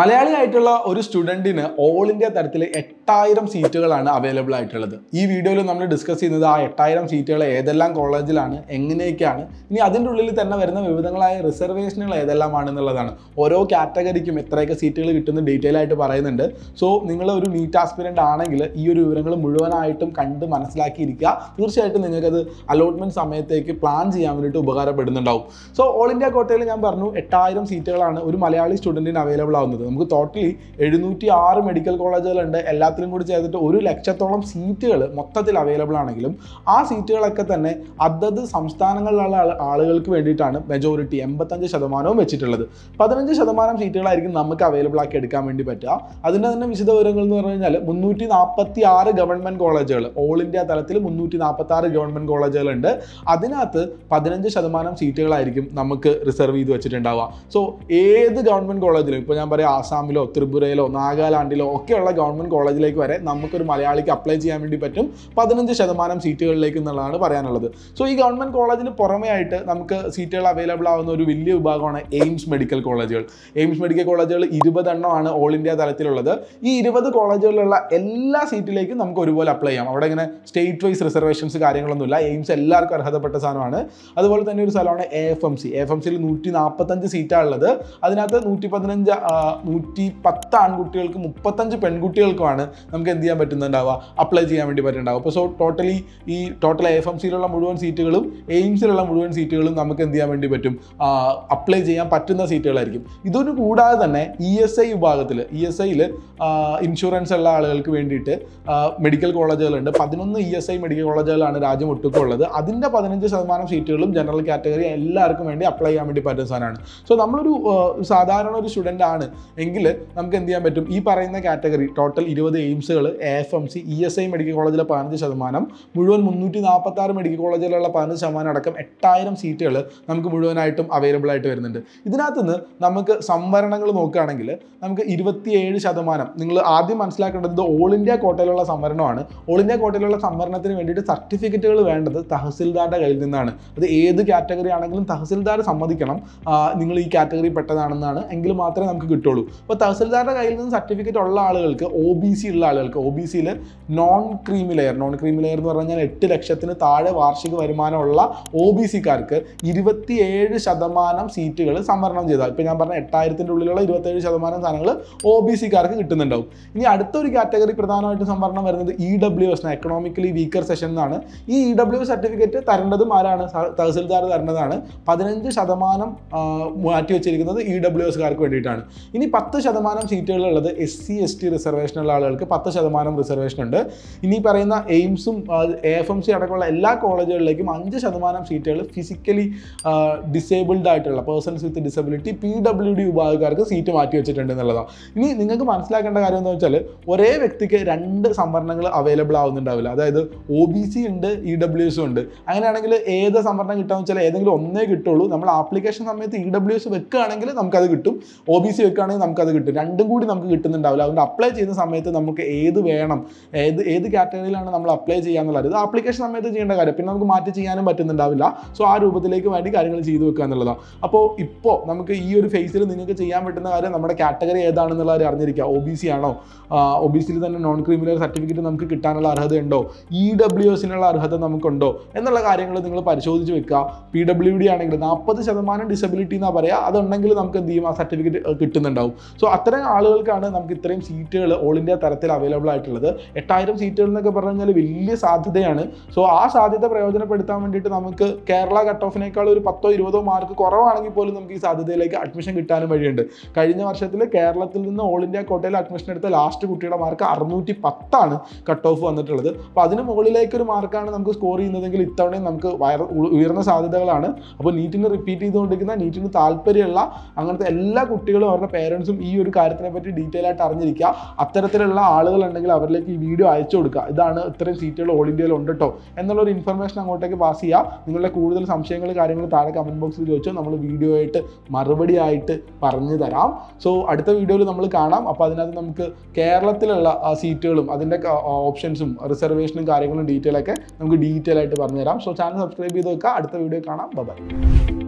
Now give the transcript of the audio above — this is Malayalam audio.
മലയാളി ആയിട്ടുള്ള ഒരു സ്റ്റുഡൻറ്റിന് ഓൾ ഇന്ത്യ തരത്തിൽ എട്ടായിരം സീറ്റുകളാണ് അവൈലബിൾ ആയിട്ടുള്ളത് ഈ വീഡിയോയിൽ നമ്മൾ ഡിസ്കസ് ചെയ്യുന്നത് ആ എട്ടായിരം സീറ്റുകൾ ഏതെല്ലാം കോളേജിലാണ് എങ്ങനെയൊക്കെയാണ് ഇനി അതിൻ്റെ ഉള്ളിൽ തന്നെ വരുന്ന വിവിധങ്ങളായ റിസർവേഷനുകൾ ഏതെല്ലാമാണ് എന്നുള്ളതാണ് ഓരോ കാറ്റഗറിക്കും എത്രയൊക്കെ സീറ്റുകൾ കിട്ടുന്ന ഡീറ്റെയിൽ ആയിട്ട് പറയുന്നുണ്ട് സോ നിങ്ങൾ ഒരു നീറ്റ് ആസ്പിരൻ്റ് ആണെങ്കിൽ ഈ ഒരു വിവരങ്ങൾ മുഴുവനായിട്ടും കണ്ട് മനസ്സിലാക്കിയിരിക്കുക തീർച്ചയായിട്ടും നിങ്ങൾക്കത് അലോട്ട്മെൻറ്റ് സമയത്തേക്ക് പ്ലാൻ ചെയ്യാൻ വേണ്ടിയിട്ട് ഉപകാരപ്പെടുന്നുണ്ടാവും സോ ഓൾ ഇന്ത്യ കോട്ടയിൽ ഞാൻ പറഞ്ഞു എട്ടായിരം സീറ്റുകളാണ് ഒരു മലയാളി സ്റ്റുഡൻറ്റിന് അവൈലബിൾ ആവുന്നത് വരുന്നത് നമുക്ക് ടോട്ടലി എഴുന്നൂറ്റി ആറ് മെഡിക്കൽ കോളേജുകളുണ്ട് എല്ലാത്തിലും കൂടി ചേർത്തിട്ട് ഒരു ലക്ഷത്തോളം സീറ്റുകൾ മൊത്തത്തിൽ അവൈലബിൾ ആണെങ്കിലും ആ സീറ്റുകളൊക്കെ തന്നെ അതത് സംസ്ഥാനങ്ങളിലുള്ള ആളുകൾക്ക് വേണ്ടിയിട്ടാണ് മെജോറിറ്റി എൺപത്തഞ്ച് ശതമാനവും വെച്ചിട്ടുള്ളത് പതിനഞ്ച് ശതമാനം സീറ്റുകളായിരിക്കും നമുക്ക് അവൈലബിൾ ആക്കി എടുക്കാൻ വേണ്ടി പറ്റുക അതിൻ്റെ തന്നെ വിശദ വിവരങ്ങൾ എന്ന് പറഞ്ഞു കഴിഞ്ഞാൽ മുന്നൂറ്റി നാൽപ്പത്തി ആറ് ഗവൺമെൻറ് കോളേജുകൾ ഓൾ ഇന്ത്യ തലത്തിൽ മുന്നൂറ്റി നാൽപ്പത്തി ആറ് ഗവൺമെൻറ് കോളേജുകളുണ്ട് അതിനകത്ത് പതിനഞ്ച് ശതമാനം സീറ്റുകളായിരിക്കും നമുക്ക് റിസർവ് ചെയ്ത് വെച്ചിട്ടുണ്ടാവുക സോ ഏത് ഗവൺമെൻറ് കോളേജിലും ഇപ്പോൾ ഞാൻ പറയാം ആസാമിലോ ത്രിപുരയിലോ നാഗാലാൻഡിലോ ഒക്കെയുള്ള ഗവൺമെൻറ് കോളേജിലേക്ക് വരെ നമുക്കൊരു മലയാളിക്ക് അപ്ലൈ ചെയ്യാൻ വേണ്ടി പറ്റും പതിനഞ്ച് ശതമാനം സീറ്റുകളിലേക്ക് എന്നുള്ളതാണ് പറയാനുള്ളത് സോ ഈ ഗവൺമെൻറ് കോളേജിന് പുറമേ ആയിട്ട് നമുക്ക് സീറ്റുകൾ അവൈലബിൾ ആവുന്ന ഒരു വലിയ വിഭാഗമാണ് എയിംസ് മെഡിക്കൽ കോളേജുകൾ എയിംസ് മെഡിക്കൽ കോളേജുകൾ ഇരുപതെണ്ണമാണ് ഓൾ ഇന്ത്യ തലത്തിലുള്ളത് ഈ ഇരുപത് കോളേജുകളിലുള്ള എല്ലാ സീറ്റിലേക്കും നമുക്ക് ഒരുപോലെ അപ്ലൈ ചെയ്യാം അവിടെ ഇങ്ങനെ സ്റ്റേറ്റ് വൈസ് റിസർവേഷൻസ് കാര്യങ്ങളൊന്നുമില്ല എയിംസ് എല്ലാവർക്കും അർഹതപ്പെട്ട സാധനമാണ് അതുപോലെ തന്നെ ഒരു സ്ഥലമാണ് A F M C F M സിയിൽ നൂറ്റി നാൽപ്പത്തഞ്ച് സീറ്റാണ് ഉള്ളത് അതിനകത്ത് നൂറ്റി പതിനഞ്ച് നൂറ്റി പത്ത് ആൺകുട്ടികൾക്ക് മുപ്പത്തഞ്ച് പെൺകുട്ടികൾക്കുമാണ് നമുക്ക് എന്ത് ചെയ്യാൻ പറ്റുന്നുണ്ടാവുക അപ്ലൈ ചെയ്യാൻ വേണ്ടി പറ്റുന്നുണ്ടാവുക അപ്പോൾ സോ ടോട്ടലി ഈ ടോട്ടൽ എഫ് എം സിയിലുള്ള മുഴുവൻ സീറ്റുകളും എയിംസിലുള്ള മുഴുവൻ സീറ്റുകളും നമുക്ക് എന്ത് ചെയ്യാൻ വേണ്ടി പറ്റും അപ്ലൈ ചെയ്യാൻ പറ്റുന്ന സീറ്റുകളായിരിക്കും ഇതൊന്നും കൂടാതെ തന്നെ ഇ എസ് ഐ വിഭാഗത്തിൽ ഇ എസ് ഐയിൽ ഇൻഷുറൻസ് ഉള്ള ആളുകൾക്ക് വേണ്ടിയിട്ട് മെഡിക്കൽ കോളേജുകളുണ്ട് പതിനൊന്ന് ഇ എസ് ഐ മെഡിക്കൽ കോളേജുകളാണ് രാജ്യം ഒട്ടുക്കുള്ളത് അതിൻ്റെ പതിനഞ്ച് ശതമാനം സീറ്റുകളും ജനറൽ കാറ്റഗറി എല്ലാവർക്കും വേണ്ടി അപ്ലൈ ചെയ്യാൻ വേണ്ടി പറ്റുന്ന സാധനമാണ് സോ നമ്മളൊരു സാധാരണ ഒരു സ്റ്റുഡൻ്റ് ആണ് എങ്കിൽ നമുക്ക് എന്ത് ചെയ്യാൻ പറ്റും ഈ പറയുന്ന കാറ്റഗറി ടോട്ടൽ ഇരുപത് എയിംസുകൾ A F M C E S I medical കോളേജിലെ പതിനഞ്ച് ശതമാനം മുഴുവൻ മുന്നൂറ്റി നാൽപ്പത്തി ആറ് മെഡിക്കൽ കോളേജിലുള്ള പതിനഞ്ച് ശതമാനം അടക്കം എട്ടായിരം സീറ്റുകൾ നമുക്ക് മുഴുവനായിട്ടും അവൈലബിൾ ആയിട്ട് വരുന്നുണ്ട് ഇതിനകത്ത് നിന്ന് നമുക്ക് സംവരണങ്ങൾ നോക്കുകയാണെങ്കിൽ നമുക്ക് ഇരുപത്തിയേഴ് ശതമാനം നിങ്ങൾ ആദ്യം മനസ്സിലാക്കേണ്ടത് ഓൾ ഇന്ത്യ കോട്ടയിലുള്ള സംവരണമാണ് ഓൾ ഇന്ത്യ കോട്ടയിലുള്ള സംവരണത്തിന് വേണ്ടിയിട്ട് സർട്ടിഫിക്കറ്റുകൾ വേണ്ടത് തഹസിൽദാരുടെ കയ്യിൽ നിന്നാണ് അത് ഏത് കാറ്റഗറി ആണെങ്കിലും തഹസിൽദാർ സമ്മതിക്കണം നിങ്ങൾ ഈ കാറ്റഗറി പെട്ടതാണെന്നാണ് എങ്കിൽ മാത്രമേ നമുക്ക് കിട്ടുള്ളൂ ഉള്ളൂ അപ്പോൾ തഹസിൽദാരുടെ കയ്യിൽ നിന്ന് സർട്ടിഫിക്കറ്റ് ഉള്ള ആളുകൾക്ക് ഒ ബി സി ഉള്ള ആളുകൾക്ക് ഒ ബി സിയിൽ non creamy layer non creamy layer എന്ന് പറഞ്ഞാൽ എട്ട് ലക്ഷത്തിന് താഴെ വാർഷിക വരുമാനമുള്ള ഒ ബി സിക്കാർക്ക് ഇരുപത്തിയേഴ് ശതമാനം സീറ്റുകൾ സംവരണം ചെയ്താൽ ഇപ്പോൾ ഞാൻ പറഞ്ഞ എട്ടായിരത്തിൻ്റെ ഉള്ളിലുള്ള ഇരുപത്തേഴ് ശതമാനം സാധനങ്ങൾ ഒ ബി സിക്കാർക്ക് കിട്ടുന്നുണ്ടാവും ഇനി അടുത്തൊരു കാറ്റഗറി പ്രധാനമായിട്ടും സംവരണം വരുന്നത് E W S economically weaker section എന്നാണ് ഈ ഇ ഡബ്ല്യു സർട്ടിഫിക്കറ്റ് തരേണ്ടതും ആരാണ് തഹസിൽദാർ തരേണ്ടതാണ് പതിനഞ്ച് ശതമാനം മാറ്റി വെച്ചിരിക്കുന്നത് ഇ e ഡബ്ല്യു എസ്കാർക്ക് വേണ്ടിയിട്ടാണ് ഇനി പത്ത് ശതമാനം സീറ്റുകളുള്ളത് എസ് സി എസ് ടി റിസർവേഷനുള്ള ആളുകൾക്ക് പത്ത് ശതമാനം റിസർവേഷൻ ഉണ്ട് ഇനി പറയുന്ന എയിംസും എ എഫ് എം സി അടക്കമുള്ള എല്ലാ കോളേജുകളിലേക്കും അഞ്ച് ശതമാനം സീറ്റുകൾ ഫിസിക്കലി ഡിസേബിൾഡ് ആയിട്ടുള്ള persons with disability P W D വിഭാഗക്കാർക്ക് സീറ്റ് മാറ്റി വെച്ചിട്ടുണ്ട് എന്നുള്ളതാണ് ഇനി നിങ്ങൾക്ക് മനസ്സിലാക്കേണ്ട കാര്യം എന്ന് വെച്ചാൽ ഒരേ വ്യക്തിക്ക് രണ്ട് സംവരണങ്ങൾ അവൈലബിൾ ആവുന്നുണ്ടാവില്ല അതായത് ഒ ബി സി ഉണ്ട് ഇ ഡബ്ല്യു എസും ഉണ്ട് അങ്ങനെയാണെങ്കിൽ ഏത് സംവരണം കിട്ടാന്ന് വെച്ചാൽ ഏതെങ്കിലും ഒന്നേ കിട്ടുള്ളൂ നമ്മൾ ആപ്ലിക്കേഷൻ സമയത്ത് ഇ ഡബ്ല്യു എസ് വെക്കുകയാണെങ്കിൽ നമുക്കത് കിട്ടും ഒ ബി സി വെക്കുകയാണെങ്കിൽ നമുക്കത് കിട്ടും രണ്ടും കൂടി നമുക്ക് കിട്ടുന്നുണ്ടാവില്ല അതുകൊണ്ട് അപ്ലൈ ചെയ്യുന്ന സമയത്ത് നമുക്ക് ഏത് വേണം ഏത് ഏത് കാറ്റഗറിയിലാണ് നമ്മൾ അപ്ലൈ ചെയ്യാന്നുള്ളത് ഇത് ആപ്ലിക്കേഷൻ സമയത്ത് ചെയ്യേണ്ട കാര്യം പിന്നെ നമുക്ക് മാറ്റി ചെയ്യാനും പറ്റുന്നുണ്ടാവില്ല സോ ആ രൂപത്തിലേക്ക് വേണ്ടി കാര്യങ്ങൾ ചെയ്തു വെക്കുക എന്നുള്ളതാണ് അപ്പോൾ ഇപ്പോൾ നമുക്ക് ഈ ഒരു ഫേസിൽ നിങ്ങൾക്ക് ചെയ്യാൻ പറ്റുന്ന കാര്യം നമ്മുടെ കാറ്റഗറി കാര്യം അറിഞ്ഞിരിക്കുക ഒ ബി സി ആണോ ഒ ബി സിയിൽ തന്നെ നോൺ ക്രിമിനൽ സർട്ടിഫിക്കറ്റ് നമുക്ക് കിട്ടാനുള്ള അർഹത ഉണ്ടോ ഇ e ഡബ്ല്യു എസിനുള്ള അർഹത നമുക്കുണ്ടോ എന്നുള്ള കാര്യങ്ങൾ നിങ്ങൾ പരിശോധിച്ച് വെക്കുക പി ഡബ്ല്യു ഡി ആണെങ്കിൽ നാൽപ്പത് ശതമാനം ഡിസബിലിറ്റി എന്നാ പറയുക അതുണ്ടെങ്കിൽ നമുക്ക് എന്ത് ചെയ്യും ആ സർട്ടിഫിക്കറ്റ് കിട്ടുന്നുണ്ടാവും ഉണ്ടാവും സോ അത്തരം ആളുകൾക്കാണ് നമുക്ക് ഇത്രയും സീറ്റുകൾ ഓൾ ഇന്ത്യ തരത്തിൽ അവൈലബിൾ ആയിട്ടുള്ളത് എട്ടായിരം സീറ്റുകൾ എന്നൊക്കെ പറഞ്ഞു കഴിഞ്ഞാൽ വലിയ സാധ്യതയാണ് സോ ആ സാധ്യത പ്രയോജനപ്പെടുത്താൻ വേണ്ടിയിട്ട് നമുക്ക് കേരള കട്ട് ഓഫിനേക്കാൾ ഒരു പത്തോ ഇരുപതോ മാർക്ക് കുറവാണെങ്കിൽ പോലും നമുക്ക് ഈ സാധ്യതയിലേക്ക് അഡ്മിഷൻ കിട്ടാനും വഴിയുണ്ട് കഴിഞ്ഞ വർഷത്തിൽ കേരളത്തിൽ നിന്ന് ഓൾ ഇന്ത്യ കോട്ടയിൽ അഡ്മിഷൻ എടുത്ത ലാസ്റ്റ് കുട്ടിയുടെ മാർക്ക് അറുന്നൂറ്റി പത്താണ് കട്ട് ഓഫ് വന്നിട്ടുള്ളത് അപ്പോൾ അതിന് മുകളിലേക്ക് ഒരു മാർക്കാണ് നമുക്ക് സ്കോർ ചെയ്യുന്നതെങ്കിൽ ഇത്തവണയും നമുക്ക് ഉയർന്ന സാധ്യതകളാണ് അപ്പോൾ നീറ്റിന് റിപ്പീറ്റ് ചെയ്തുകൊണ്ടിരിക്കുന്ന നീറ്റിന് താല്പര്യമുള്ള അങ്ങനത്തെ എല്ലാ കുട്ടികളും അവരുടെ പേരൻസ് ഫ്രണ്ട്സും ഈ ഒരു കാര്യത്തിനെ പറ്റി ഡീറ്റെയിൽ ആയിട്ട് അറിഞ്ഞിരിക്കുക അത്തരത്തിലുള്ള ആളുകൾ ഉണ്ടെങ്കിൽ അവരിലേക്ക് ഈ വീഡിയോ അയച്ചു കൊടുക്കുക ഇതാണ് ഇത്രയും സീറ്റുകൾ ഓൾ ഇന്ത്യയിൽ ഉണ്ട് കേട്ടോ എന്നുള്ളൊരു ഇൻഫർമേഷൻ അങ്ങോട്ടേക്ക് പാസ് ചെയ്യുക നിങ്ങളുടെ കൂടുതൽ സംശയങ്ങൾ കാര്യങ്ങൾ താഴെ കമൻറ്റ് ബോക്സിൽ ചോദിച്ചോ നമ്മൾ വീഡിയോ ആയിട്ട് മറുപടി ആയിട്ട് പറഞ്ഞു തരാം സോ അടുത്ത വീഡിയോയിൽ നമ്മൾ കാണാം അപ്പോൾ അതിനകത്ത് നമുക്ക് കേരളത്തിലുള്ള സീറ്റുകളും അതിൻ്റെ ഓപ്ഷൻസും റിസർവേഷനും കാര്യങ്ങളും ഡീറ്റെയിൽ ഒക്കെ നമുക്ക് ഡീറ്റെയിൽ ആയിട്ട് പറഞ്ഞുതരാം സോ ചാനൽ സബ്സ്ക്രൈബ് ചെയ്ത് വെക്കുക അടുത്ത വീഡിയോ കാണാം ബൈ